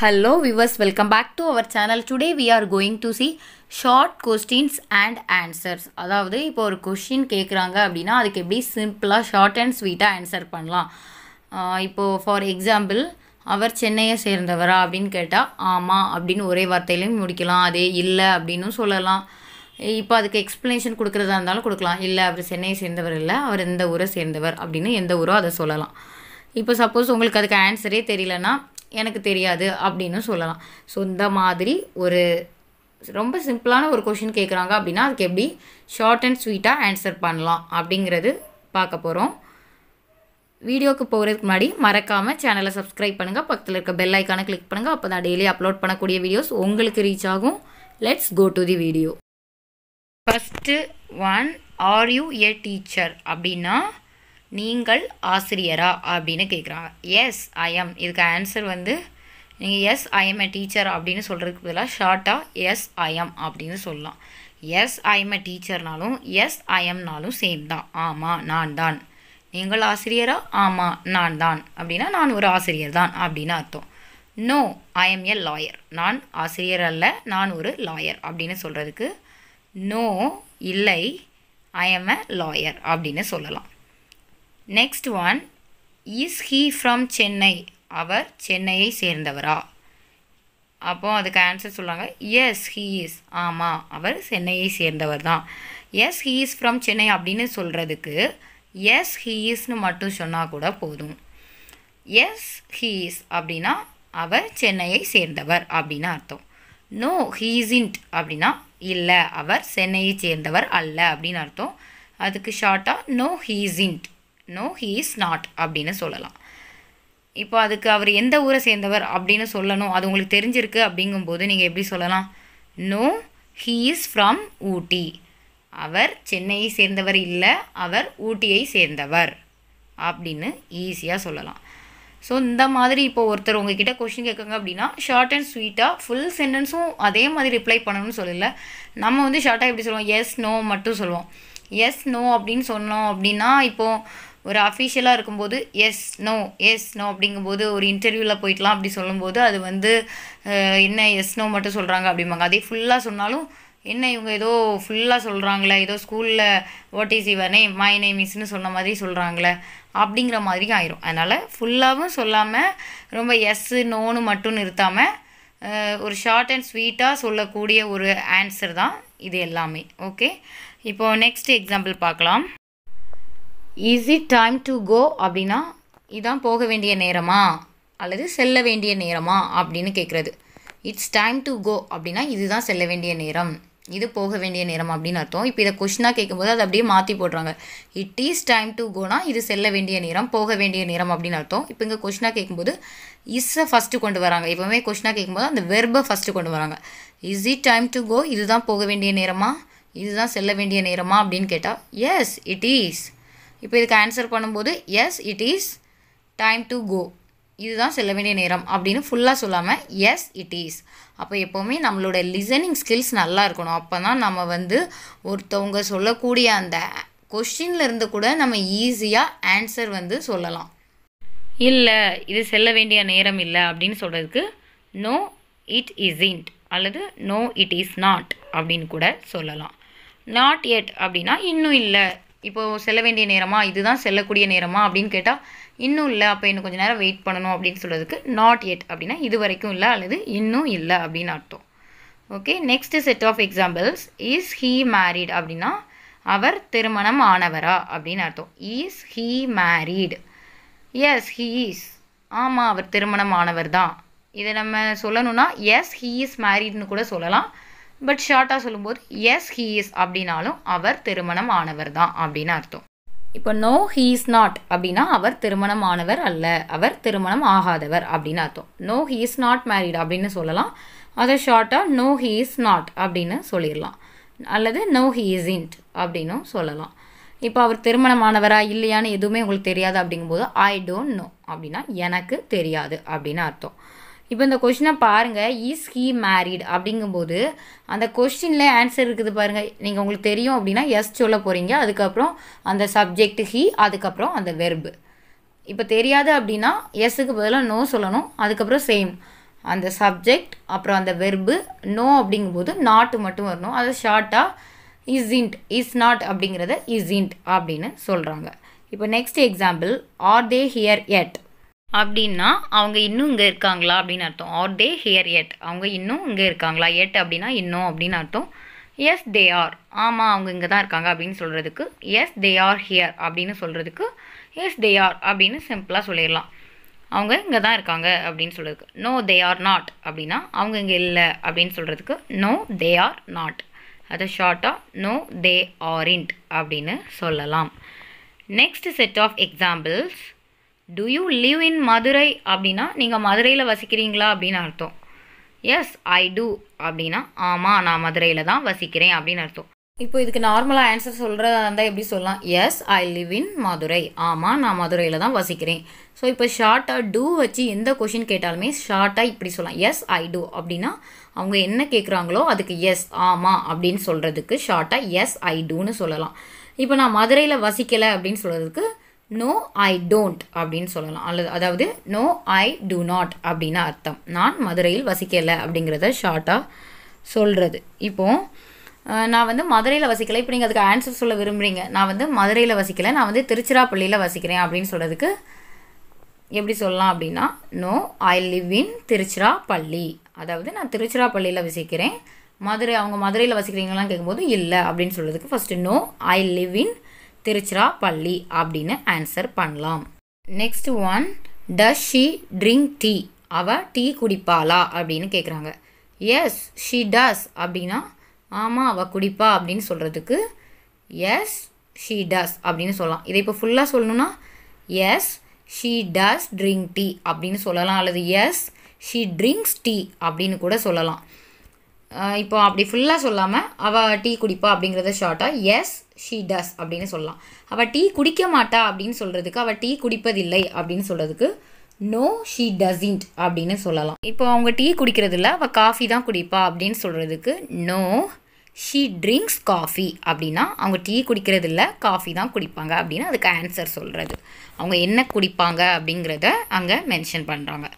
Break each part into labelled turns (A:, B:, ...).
A: Hello viewers welcome back to our channel today we are going to see short questions and answers அதாவது இப்போ ஒரு question கேட்குறாங்க அப்படின்னா அதுக்கு எப்படி சிம்பிளாக ஷார்ட் அண்ட் ஸ்வீட்டாக ஆன்சர் பண்ணலாம் இப்போது ஃபார் எக்ஸாம்பிள் அவர் சென்னையை சேர்ந்தவரா அப்படின்னு கேட்டால் ஆமாம் அப்படின்னு ஒரே வார்த்தையிலையும் முடிக்கலாம் அதே இல்லை அப்படின்னும் சொல்லலாம் இப்போ அதுக்கு எக்ஸ்ப்ளனேஷன் கொடுக்குறதா இருந்தாலும் கொடுக்கலாம் இல்லை அவர் சென்னையை சேர்ந்தவர் இல்லை அவர் எந்த ஊரை சேர்ந்தவர் அப்படின்னு எந்த ஊரோ அதை சொல்லலாம் இப்போ சப்போஸ் உங்களுக்கு அதுக்கு ஆன்சரே தெரியலன்னா எனக்கு தெரியாது அப்படின்னு சொல்லலாம் ஸோ இந்த மாதிரி ஒரு ரொம்ப சிம்பிளான ஒரு கொஷின் கேட்குறாங்க அப்படின்னா அதுக்கு எப்படி ஷார்ட் அண்ட் ஸ்வீட்டாக ஆன்சர் பண்ணலாம் அப்படிங்கிறது பார்க்க போகிறோம் வீடியோக்கு போகிறதுக்கு முன்னாடி மறக்காமல் சேனலை சப்ஸ்கிரைப் பண்ணுங்கள் பக்கத்தில் இருக்க பெல் ஐக்கானை கிளிக் பண்ணுங்கள் அப்போ தான் டெய்லி அப்லோட் பண்ணக்கூடிய வீடியோஸ் உங்களுக்கு ரீச் ஆகும் let's go to the video first one are you a teacher அப்படின்னா நீங்கள் ஆசிரியரா அப்படின்னு கேட்குறாங்க எஸ் ஐ எம் இதுக்கு ஆன்சர் வந்து நீங்கள் எஸ் ஐ எம் டீச்சர் அப்படின்னு சொல்கிறதுக்கு பதிலாக ஷார்ட்டாக எஸ் ஐ எம் அப்படின்னு சொல்லலாம் எஸ் ஐ எம் எ டீச்சர்னாலும் எஸ் ஐ எம்னாலும் சேம் தான் ஆமாம் நான் தான் நீங்கள் ஆசிரியரா ஆமாம் நான் தான் அப்படின்னா நான் ஒரு ஆசிரியர் தான் அப்படின்னு அர்த்தம் no I am a lawyer நான் ஆசிரியர் அல்ல நான் ஒரு லாயர் அப்படின்னு சொல்கிறதுக்கு நோ இல்லை ஐ எம் எ லாயர் அப்படின்னு சொல்லலாம் next one is he from Chennai அவர் சென்னையை சேர்ந்தவரா அப்போது அதுக்கு ஆன்சர் சொல்லுவாங்க எஸ் ஹீ இஸ் ஆமாம் அவர் சென்னையை சேர்ந்தவர் தான் yes he is from Chennai அப்படின்னு சொல்கிறதுக்கு எஸ் ஹீ இஸ்னு மட்டும் சொன்னால் கூட போதும் எஸ் ஹீ இஸ் அப்படின்னா அவர் சென்னையை சேர்ந்தவர் அப்படின்னு அர்த்தம் நோ ஹீ இன்ட் அப்படின்னா இல்லை அவர் சென்னையை சேர்ந்தவர் அல்ல அப்படின்னு அர்த்தம் அதுக்கு ஷார்ட்டாக no he isn't no he is not அப்படின்னு சொல்லலாம் இப்போ அதுக்கு அவர் எந்த ஊரை சேர்ந்தவர் அப்படின்னு சொல்லணும் அது உங்களுக்கு தெரிஞ்சிருக்கு அப்படிங்கும்போது நீங்கள் எப்படி சொல்லலாம் no he is from Ooty அவர் சென்னையை சேர்ந்தவர் இல்லை அவர் ஊட்டியை சேர்ந்தவர் அப்படின்னு ஈஸியாக சொல்லலாம் ஸோ இந்த மாதிரி இப்போ ஒருத்தர் உங்ககிட்ட கொஷின் கேட்குங்க அப்படின்னா ஷார்ட் அண்ட் ஸ்வீட்டாக ஃபுல் சென்டென்ஸும் அதே மாதிரி ரிப்ளை பண்ணணும்னு சொல்லல நம்ம வந்து ஷார்ட்டாக எப்படி சொல்லுவோம் எஸ் நோ மட்டும் சொல்லுவோம் எஸ் நோ அப்படின்னு சொன்னோம் அப்படின்னா இப்போது ஒரு அஃபிஷியலாக இருக்கும்போது எஸ் நோ எஸ் நோ அப்படிங்கும்போது ஒரு இன்டர்வியூவில் போயிட்டலாம் அப்படி சொல்லும்போது அது வந்து என்ன எஸ் நோ மட்டும் சொல்கிறாங்க அப்படிம்பாங்க அதே ஃபுல்லாக சொன்னாலும் என்ன இவங்க ஏதோ ஃபுல்லாக சொல்கிறாங்களே ஏதோ ஸ்கூலில் what is name my name இஸ்னு சொன்ன மாதிரி சொல்கிறாங்களே அப்படிங்கிற மாதிரி ஆயிரும் அதனால் ஃபுல்லாகவும் சொல்லாமல் ரொம்ப எஸ்ஸு நோன்னு மட்டும் நிறுத்தாமல் ஒரு ஷார்ட் அண்ட் ஸ்வீட்டாக சொல்லக்கூடிய ஒரு ஆன்சர் தான் இது எல்லாமே ஓகே இப்போது நெக்ஸ்ட் எக்ஸாம்பிள் பார்க்கலாம் is it time to go அப்படின்னா இதான் போக வேண்டிய நேரமா அல்லது செல்ல வேண்டிய நேரமா அப்படின்னு கேட்குறது இட்ஸ் டைம் டு கோ அப்படின்னா இதுதான் செல்ல வேண்டிய நேரம் இது போக வேண்டிய நேரம் அப்படின்னு அர்த்தம் இப்போ இதை கொஷினாக கேட்கும்போது அதை அப்படியே மாற்றி போடுறாங்க இட் இஸ் டைம் டு கோனா இது செல்ல வேண்டிய நேரம் போக வேண்டிய நேரம் அப்படின்னு அர்த்தம் இப்போ இங்கே கொஷினாக கேட்கும்போது இஸ்ஸை ஃபஸ்ட்டு கொண்டு வராங்க எப்போவுமே கொஷினாக கேட்கும்போது அந்த வெர்பை ஃபஸ்ட்டு கொண்டு வராங்க is it time to go இதுதான் போக வேண்டிய நேரமா இதுதான் செல்ல வேண்டிய நேரமா அப்படின்னு கேட்டால் எஸ் இட் ஈஸ் இப்போ இதுக்கு ஆன்சர் பண்ணும்போது yes it is time to go இதுதான் செல்ல வேண்டிய நேரம் அப்படின்னு ஃபுல்லாக சொல்லாமல் எஸ் இட் இஸ் அப்போ எப்போவுமே நம்மளோட லிசனிங் ஸ்கில்ஸ் நல்லா இருக்கணும் அப்போ தான் நம்ம வந்து ஒருத்தவங்க சொல்லக்கூடிய அந்த கொஷினில் இருந்து கூட நம்ம ஈஸியாக ஆன்சர் வந்து சொல்லலாம் இல்லை இது செல்ல வேண்டிய நேரம் இல்லை அப்படின்னு சொல்கிறதுக்கு நோ இட் இன்ட் அல்லது நோ இட் இஸ் நாட் அப்படின்னு கூட சொல்லலாம் நாட் எட் அப்படின்னா இன்னும் இல்லை இப்போது செல்ல வேண்டிய நேரமா இதுதான் செல்லக்கூடிய நேரமா அப்படின்னு கேட்டால் இன்னும் இல்லை அப்போ இன்னும் கொஞ்சம் நேரம் வெயிட் பண்ணணும் அப்படின்னு சொல்கிறதுக்கு நாட் எட் அப்படின்னா இது வரைக்கும் இல்லை அல்லது இன்னும் இல்லை அப்படின்னு அர்த்தம் okay next set of examples is he married அப்படின்னா அவர் திருமணம் ஆனவரா அப்படின்னு அர்த்தம் is he married yes he's is ஆமாம் அவர் திருமணம் ஆனவர் தான் இதை நம்ம சொல்லணும்னா எஸ் ஹீ இஸ் மேரீட்னு கூட சொல்லலாம் பட் ஷார்ட்டாக சொல்லும்போது எஸ் ஹீ இஸ் அப்படின்னாலும் அவர் திருமணம் ஆனவர் தான் அப்படின்னு அர்த்தம் இப்போ நோ ஹீ இஸ் நாட் அப்படின்னா அவர் திருமணம் ஆனவர் அல்ல அவர் திருமணம் ஆகாதவர் அப்படின்னு அர்த்தம் no he is not married அப்படின்னு சொல்லலாம் அதை ஷார்ட்டாக நோ ஹீ இஸ் நாட் அப்படின்னு சொல்லிடலாம் அல்லது நோ ஹீ இஸ் இன்ட் அப்படின்னும் சொல்லலாம் இப்போ அவர் திருமணமானவரா இல்லையான்னு எதுவுமே உங்களுக்கு தெரியாது அப்படிங்கும்போது ஐ டோன்ட் நோ அப்படின்னா எனக்கு தெரியாது அப்படின்னு அர்த்தம் இப்போ இந்த கொஷினை பாருங்கள் இஸ் ஹீ மேரிட் அப்படிங்கும்போது அந்த கொஷினில் ஆன்சர் இருக்குது பாருங்கள் நீங்கள் உங்களுக்கு தெரியும் அப்படின்னா எஸ் சொல்ல போகிறீங்க அதுக்கப்புறம் அந்த சப்ஜெக்ட் ஹீ அதுக்கப்புறம் அந்த வெர்பு இப்போ தெரியாது அப்படின்னா எஸ்ஸுக்கு பதிலாக நோ சொல்லணும் அதுக்கப்புறம் சேம் அந்த சப்ஜெக்ட் அப்புறம் அந்த வெர்பு நோ அப்படிங்கும்போது நாட்டு மட்டும் வரணும் அது ஷார்ட்டாக இஸ் இன்ட் இஸ் நாட் அப்படிங்கிறத இஸ் இன்ட் அப்படின்னு சொல்கிறாங்க இப்போ next example are they here yet அப்படின்னா அவங்க இன்னும் இங்கே இருக்காங்களா அப்படின்னு அர்த்தம் ஆர் தே ஹியர் எட் அவங்க இன்னும் இங்கே இருக்காங்களா எட் அப்படின்னா இன்னும் அப்படின்னு அர்த்தம் எஸ் தே ஆர் ஆமாம் அவங்க இங்கே தான் இருக்காங்க அப்படின்னு சொல்கிறதுக்கு எஸ் தே ஆர் ஹியர் அப்படின்னு சொல்கிறதுக்கு எஸ் தே ஆர் அப்படின்னு சிம்பிளாக சொல்லிடலாம் அவங்க இங்கே தான் இருக்காங்க அப்படின்னு சொல்கிறதுக்கு நோ தே ஆர் நாட் அப்படின்னா அவங்க இங்கே இல்லை அப்படின்னு சொல்கிறதுக்கு நோ தே ஆர் நாட் அதை ஷார்ட்டாக நோ தே ஆரின்ட் அப்படின்னு சொல்லலாம் next set of examples do you live in Madurai அப்படின்னா நீங்கள் மதுரையில் வசிக்கிறீங்களா அப்படின்னு அர்த்தம் எஸ் ஐ டூ அப்படின்னா ஆமாம் நான் மதுரையில் தான் வசிக்கிறேன் அப்படின்னு அர்த்தம் இப்போ இதுக்கு நார்மலாக ஆன்சர் சொல்கிறதா இருந்தால் எப்படி சொல்லலாம் yes I live in Madurai ஆமாம் நான் மதுரையில் தான் வசிக்கிறேன் ஸோ இப்போ ஷார்ட்டாக டூ வச்சு எந்த கொஷின் கேட்டாலுமே ஷார்ட்டாக இப்படி சொல்லலாம் எஸ் ஐ டூ அப்படின்னா அவங்க என்ன கேட்குறாங்களோ அதுக்கு எஸ் ஆமாம் அப்படின்னு சொல்கிறதுக்கு ஷார்ட்டாக எஸ் ஐ டூன்னு சொல்லலாம் இப்போ நான் மதுரையில் வசிக்கலை அப்படின்னு சொல்கிறதுக்கு நோ ஐ டோன்ட் அப்படின்னு சொல்லலாம் அல்லது அதாவது நோ ஐ டூ நாட் அப்படின்னு அர்த்தம் நான் மதுரையில் வசிக்கலை அப்படிங்கிறத ஷார்ட்டாக சொல்கிறது இப்போது நான் வந்து மதுரையில் வசிக்கலை இப்போ நீங்கள் அதுக்கு ஆன்சர் சொல்ல விரும்புகிறீங்க நான் வந்து மதுரையில் வசிக்கலை நான் வந்து திருச்சிராப்பள்ளியில் வசிக்கிறேன் அப்படின்னு சொல்கிறதுக்கு எப்படி சொல்லலாம் அப்படின்னா no I live in Tiruchirappalli அதாவது நான் திருச்சிராப்பள்ளியில் வசிக்கிறேன் மதுரை அவங்க மதுரையில் வசிக்கிறீங்களான்னு கேட்கும்போது இல்லை அப்படின்னு சொல்கிறதுக்கு first no I live in Tiruchirappalli அப்படின்னு ஆன்சர் பண்ணலாம் next one does she drink tea அவள் டீ குடிப்பாளா அப்படின்னு கேட்குறாங்க எஸ் ஷீ டஸ் அப்படின்னா ஆமாம் அவள் குடிப்பா அப்படின்னு சொல்கிறதுக்கு எஸ் ஷீ டஸ் அப்படின்னு சொல்லலாம் இதை இப்போ ஃபுல்லாக சொல்லணுன்னா yes she does drink tea அப்படின்னு சொல்லலாம் அல்லது எஸ் ஷீ ட்ரிங்க்ஸ் டீ அப்படின்னு கூட சொல்லலாம் இப்போ அப்படி ஃபுல்லாக சொல்லாமல் அவள் டீ குடிப்பா அப்படிங்கிறத ஷார்ட்டாக எஸ் ஷீ டஸ் அப்படின்னு சொல்லலாம் அவள் டீ குடிக்க மாட்டா அப்படின்னு சொல்கிறதுக்கு அவள் டீ குடிப்பதில்லை அப்படின்னு சொல்கிறதுக்கு நோ ஷீ டசின்ட் அப்படின்னு சொல்லலாம் இப்போ அவங்க டீ குடிக்கிறதில்ல அவள் காஃபி தான் குடிப்பா அப்படின்னு சொல்கிறதுக்கு நோ ஷீ ட்ரிங்க்ஸ் காஃபி அப்படின்னா அவங்க டீ குடிக்கிறது இல்லை காஃபி தான் குடிப்பாங்க அப்படின்னு அதுக்கு ஆன்சர் சொல்கிறது அவங்க என்ன குடிப்பாங்க அப்படிங்கிறத அங்கே மென்ஷன் பண்ணுறாங்க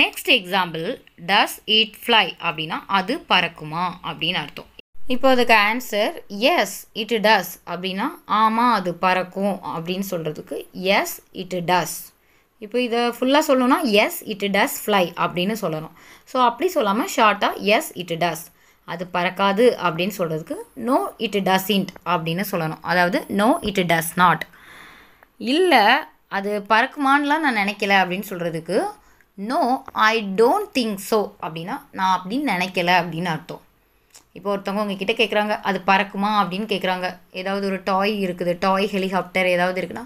A: next example does it fly அப்படின்னா அது பறக்குமா அப்படின்னு அர்த்தம் இப்போ அதுக்கு ஆன்சர் எஸ் இட் டஸ் அப்படின்னா ஆமாம் அது பறக்கும் அப்படின்னு சொல்கிறதுக்கு எஸ் இட் டஸ் இப்போ இதை ஃபுல்லாக சொல்லணுன்னா எஸ் இட் டஸ் ஃப்ளை அப்படின்னு சொல்லணும் ஸோ அப்படி சொல்லாமல் ஷார்ட்டாக எஸ் இட் டஸ் அது பறக்காது அப்படின்னு சொல்கிறதுக்கு நோ இட் டஸ் இன்ட் அப்படின்னு சொல்லணும் அதாவது நோ இட் டஸ் நாட் இல்லை அது பறக்குமான்லாம் நான் நினைக்கல அப்படின்னு சொல்கிறதுக்கு no I don't think so அப்படின்னா நான் அப்படின்னு நினைக்கல அப்படின்னு அர்த்தம் இப்போ ஒருத்தவங்க உங்ககிட்ட கேட்குறாங்க அது பறக்குமா அப்படின்னு கேட்குறாங்க ஏதாவது ஒரு டாய் இருக்குது டாய் ஹெலிகாப்டர் ஏதாவது இருக்குன்னா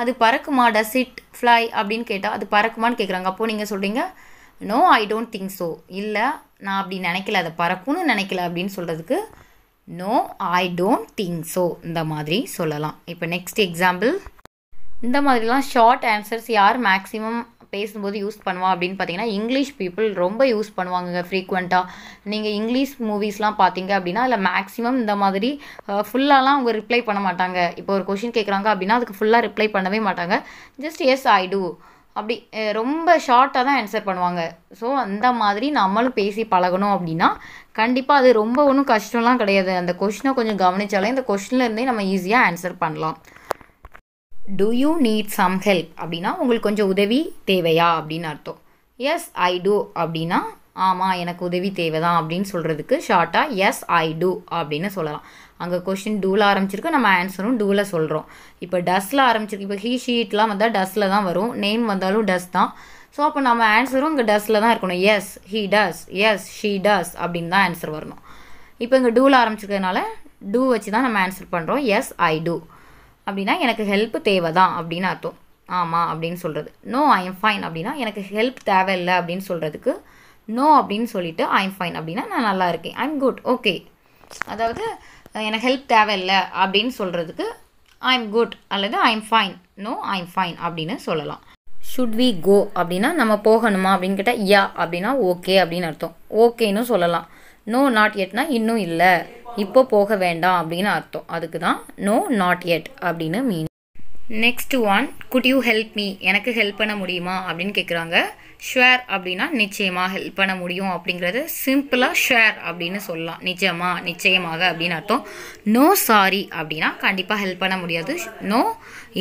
A: அது பறக்குமா டஸ் இட் ஃப்ளை அப்படின்னு கேட்டால் அது பறக்குமான்னு கேட்குறாங்க அப்போது நீங்கள் சொல்கிறீங்க no I don't think so இல்லை நான் அப்படி நினைக்கல அதை பறக்கும்னு நினைக்கல அப்படின்னு சொல்கிறதுக்கு no I don't think so இந்த மாதிரி சொல்லலாம் இப்போ நெக்ஸ்ட் எக்ஸாம்பிள் இந்த மாதிரிலாம் ஷார்ட் ஆன்சர்ஸ் யார் மேக்ஸிமம் பேசும்போது யூஸ் பண்ணுவா அப்படின்னு பார்த்தீங்கன்னா இங்கிலீஷ் பீப்புள் ரொம்ப யூஸ் பண்ணுவாங்க ஃப்ரீக்வெண்ட்டாக நீங்கள் இங்கிலீஷ் மூவிஸ்லாம் பார்த்தீங்க அப்படின்னா அதில் மேக்ஸிமம் இந்த மாதிரி ஃபுல்லாலாம் அவங்க ரிப்ளை பண்ண மாட்டாங்க இப்போ ஒரு கொஷின் கேட்குறாங்க அப்படின்னா அதுக்கு ஃபுல்லாக ரிப்ளை பண்ணவே மாட்டாங்க ஜஸ்ட் எஸ் ஐ டூ அப்படி ரொம்ப ஷார்ட்டாக தான் ஆன்சர் பண்ணுவாங்க ஸோ அந்த மாதிரி நம்மளும் பேசி பழகணும் அப்படின்னா கண்டிப்பாக அது ரொம்ப ஒன்றும் கஷ்டம்லாம் கிடையாது அந்த கொஷினை கொஞ்சம் கவனித்தாலே இந்த கொஷின்லேருந்தே நம்ம ஈஸியாக ஆன்சர் பண்ணலாம் do you need some help அப்படின்னா உங்களுக்கு கொஞ்சம் உதவி தேவையா அப்படின்னு அர்த்தம் எஸ் ஐ டூ அப்படின்னா ஆமாம் எனக்கு உதவி தேவை தான் அப்படின்னு சொல்கிறதுக்கு ஷார்ட்டாக எஸ் ஐ டூ அப்படின்னு சொல்லலாம் அங்கே கொஷின் டூவில் ஆரம்பிச்சிருக்கோம் நம்ம ஆன்சரும் டூவில் சொல்கிறோம் இப்போ டஸ்ஸில் ஆரம்பிச்சிருக்கு இப்போ ஹீ ஷீட்லாம் வந்தால் டஸ்ட்டில் தான் வரும் நேம் வந்தாலும் டஸ் தான் ஸோ அப்போ நம்ம ஆன்சரும் இங்கே டஸ்ட்டில் தான் இருக்கணும் yes he does yes she does அப்படின்னு தான் ஆன்சர் வரணும் இப்போ இங்கே டூவில் ஆரம்பிச்சிருக்கிறதுனால டூ வச்சு தான் நம்ம ஆன்சர் பண்ணுறோம் எஸ் ஐ டூ அப்படின்னா எனக்கு ஹெல்ப் தேவை தான் அப்படின்னு அர்த்தம் ஆமாம் அப்படின்னு சொல்கிறது நோ ஐ எம் ஃபைன் அப்படின்னா எனக்கு ஹெல்ப் தேவையில்லை அப்படின்னு சொல்கிறதுக்கு நோ அப்படின்னு சொல்லிட்டு ஐ எம் ஃபைன் அப்படின்னா நான் நல்லா இருக்கேன் ஐம் குட் ஓகே அதாவது எனக்கு ஹெல்ப் தேவையில்லை அப்படின்னு சொல்கிறதுக்கு ஐ எம் குட் அல்லது I am fine no I am fine அப்படின்னு சொல்லலாம் ஷுட் வி கோ அப்படின்னா நம்ம போகணுமா அப்படின்னு கேட்டால் யா அப்படின்னா ஓகே அப்படின்னு அர்த்தம் ஓகேன்னு சொல்லலாம் நோ நாட் எட்னா இன்னும் இல்லை இப்போ போக வேண்டாம் அப்படின்னு அர்த்தம் அதுக்கு தான் நோ நாட் எட் அப்படின்னு mean next one could you help me எனக்கு ஹெல்ப் பண்ண முடியுமா அப்படின்னு கேட்குறாங்க ஷுவர் அப்படின்னா நிச்சயமாக ஹெல்ப் பண்ண முடியும் அப்படிங்கிறது சிம்பிளாக ஷுவர் அப்படின்னு சொல்லலாம் நிஜமாக நிச்சயமாக அப்படின்னு அர்த்தம் நோ சாரி அப்படின்னா கண்டிப்பாக ஹெல்ப் பண்ண முடியாது நோ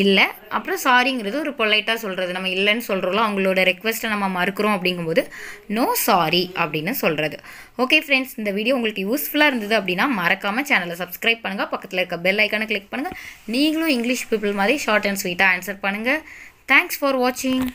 A: இல்லை அப்புறம் சாரிங்கிறது ஒரு பொலைட்டாக சொல்கிறது நம்ம இல்லைன்னு சொல்கிறோம்ல அவங்களோட ரெக்வெஸ்ட்டை நம்ம மறுக்கிறோம் அப்படிங்கும்போது நோ சாரி அப்படின்னு சொல்கிறது ஓகே ஃப்ரெண்ட்ஸ் இந்த வீடியோ உங்களுக்கு யூஸ்ஃபுல்லாக இருந்தது அப்படின்னா மறக்காமல் சேனலை சப்ஸ்கிரைப் பண்ணுங்கள் பக்கத்தில் இருக்க பெல் ஐக்கானை கிளிக் பண்ணுங்கள் நீங்களும் இங்கிலீஷ் பீப்புள் மாதிரி ஷார்ட் அண்ட் ஸ்வீட்டாக ஆன்சர் பண்ணுங்கள் தேங்க்ஸ் ஃபார் வாட்சிங்